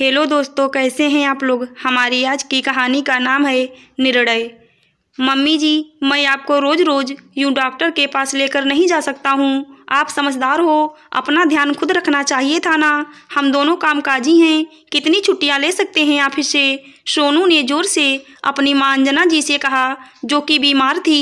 Hello दोस्तों कैसे हैं आप लोग हमारी आज की कहानी का नाम है निर्णय मम्मी जी मैं आपको रोज़ रोज़ यूँ डॉक्टर के पास लेकर नहीं जा सकता हूँ आप समझदार हो अपना ध्यान खुद रखना चाहिए था ना हम दोनों कामकाजी हैं कितनी छुट्टियां ले सकते हैं आप इसे सोनू ने जोर से अपनी मांजना जी से कहा जो कि बीमार थी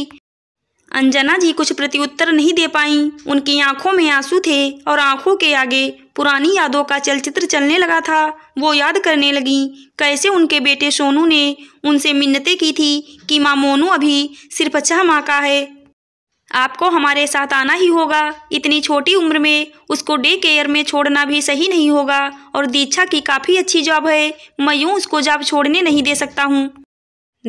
अंजना जी कुछ प्रत्युत्तर नहीं दे पाईं उनकी आंखों में आंसू थे और आंखों के आगे पुरानी यादों का चलचित्र चलने लगा था वो याद करने लगी कैसे उनके बेटे सोनू ने उनसे मिन्नतें की थी कि माँ मोनू अभी सिर्फ छह माँ का है आपको हमारे साथ आना ही होगा इतनी छोटी उम्र में उसको डे केयर में छोड़ना भी सही नहीं होगा और दीक्षा की काफ़ी अच्छी जॉब है मैं यूँ उसको जॉब छोड़ने नहीं दे सकता हूँ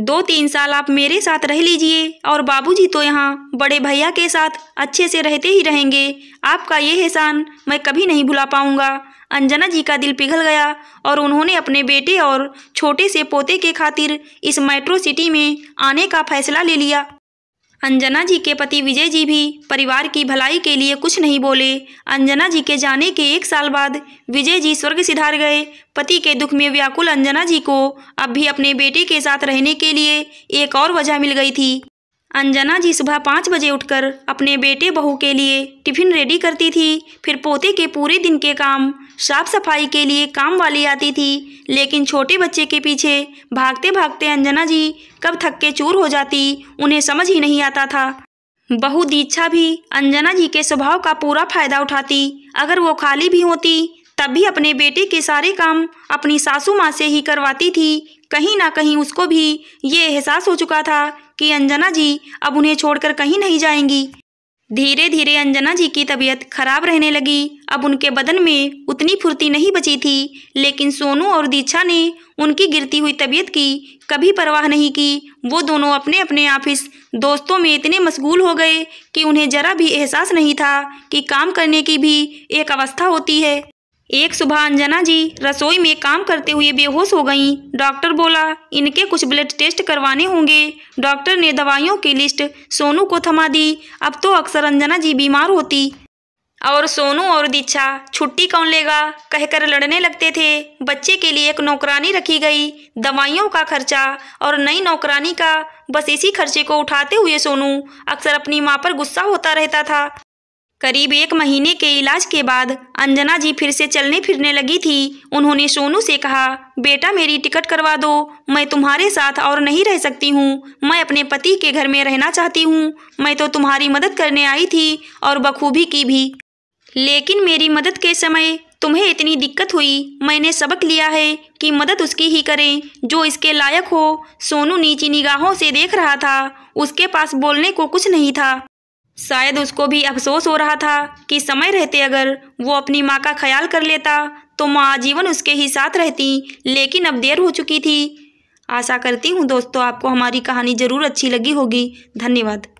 दो तीन साल आप मेरे साथ रह लीजिए और बाबूजी तो यहाँ बड़े भैया के साथ अच्छे से रहते ही रहेंगे आपका ये एहसान मैं कभी नहीं भुला पाऊँगा अंजना जी का दिल पिघल गया और उन्होंने अपने बेटे और छोटे से पोते के खातिर इस मेट्रो सिटी में आने का फैसला ले लिया अंजना जी के पति विजय जी भी परिवार की भलाई के लिए कुछ नहीं बोले अंजना जी के जाने के एक साल बाद विजय जी स्वर्ग सिधार गए पति के दुख में व्याकुल अंजना जी को अब भी अपने बेटे के साथ रहने के लिए एक और वजह मिल गई थी अंजना जी सुबह पाँच बजे उठकर अपने बेटे बहू के लिए टिफिन रेडी करती थी फिर पोते के पूरे दिन के काम साफ सफाई के लिए काम वाली आती थी लेकिन छोटे बच्चे के पीछे भागते भागते अंजना जी कब थक्के चूर हो जाती उन्हें समझ ही नहीं आता था बहू दीक्षा भी अंजना जी के स्वभाव का पूरा फायदा उठाती अगर वो खाली भी होती तब भी अपने बेटे के सारे काम अपनी सासू माँ से ही करवाती थी कहीं ना कहीं उसको भी ये एहसास हो चुका था कि अंजना जी अब उन्हें छोड़कर कहीं नहीं जाएंगी धीरे धीरे अंजना जी की तबीयत खराब रहने लगी अब उनके बदन में उतनी फुर्ती नहीं बची थी लेकिन सोनू और दीक्षा ने उनकी गिरती हुई तबीयत की कभी परवाह नहीं की वो दोनों अपने अपने ऑफिस दोस्तों में इतने मशगूल हो गए कि उन्हें जरा भी एहसास नहीं था कि काम करने की भी एक अवस्था होती है एक सुबह अंजना जी रसोई में काम करते हुए बेहोश हो गईं। डॉक्टर बोला इनके कुछ ब्लड टेस्ट करवाने होंगे डॉक्टर ने दवाइयों की लिस्ट सोनू को थमा दी अब तो अक्सर अंजना जी बीमार होती और सोनू और दीक्षा छुट्टी कौन लेगा कहकर लड़ने लगते थे बच्चे के लिए एक नौकरानी रखी गई दवाइयों का खर्चा और नई नौकरानी का बस इसी खर्चे को उठाते हुए सोनू अक्सर अपनी माँ पर गुस्सा होता रहता था करीब एक महीने के इलाज के बाद अंजना जी फिर से चलने फिरने लगी थी उन्होंने सोनू से कहा बेटा मेरी टिकट करवा दो मैं तुम्हारे साथ और नहीं रह सकती हूँ मैं अपने पति के घर में रहना चाहती हूँ मैं तो तुम्हारी मदद करने आई थी और बखूबी की भी लेकिन मेरी मदद के समय तुम्हें इतनी दिक्कत हुई मैंने सबक लिया है कि मदद उसकी ही करें जो इसके लायक हो सोनू नीची निगाहों से देख रहा था उसके पास बोलने को कुछ नहीं था शायद उसको भी अफसोस हो रहा था कि समय रहते अगर वो अपनी माँ का ख्याल कर लेता तो माँ आजीवन उसके ही साथ रहती लेकिन अब देर हो चुकी थी आशा करती हूँ दोस्तों आपको हमारी कहानी ज़रूर अच्छी लगी होगी धन्यवाद